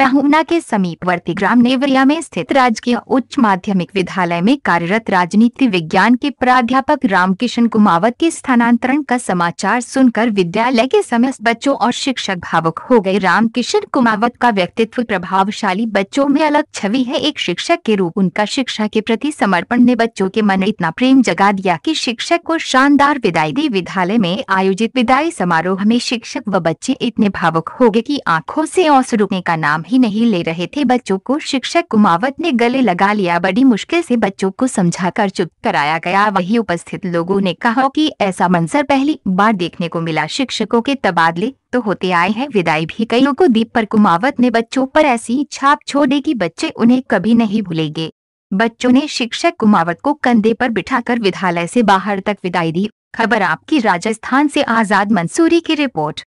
पहुना के समीपवर्ती ग्राम नेवरिया में स्थित राजकीय उच्च माध्यमिक विद्यालय में कार्यरत राजनीति विज्ञान के प्राध्यापक रामकिशन कुमावत के स्थानांतरण का समाचार सुनकर विद्यालय के समस्त बच्चों और शिक्षक भावुक हो गए रामकिशन कुमावत का व्यक्तित्व प्रभावशाली बच्चों में अलग छवि है एक शिक्षक के रूप उनका शिक्षा के प्रति समर्पण ने बच्चों के मन इतना प्रेम जगा दिया की शिक्षक को शानदार विदाई दी विद्यालय में आयोजित विदाई समारोह में शिक्षक व बच्चे इतने भावुक हो गए की आंखों ऐसी औसरुकने का नाम भी नहीं ले रहे थे बच्चों को शिक्षक कुमावत ने गले लगा लिया बड़ी मुश्किल से बच्चों को समझाकर चुप कराया गया वही उपस्थित लोगों ने कहा कि ऐसा मंजर पहली बार देखने को मिला शिक्षकों के तबादले तो होते आए हैं विदाई भी कई को दीप पर कुमावत ने बच्चों पर ऐसी छाप छोड़े की बच्चे उन्हें कभी नहीं भूलेंगे बच्चों ने शिक्षक कुमावत को कंधे पर बिठाकर विद्यालय से बाहर तक विदाई दी खबर आपकी राजस्थान से आजाद मंसूरी की रिपोर्ट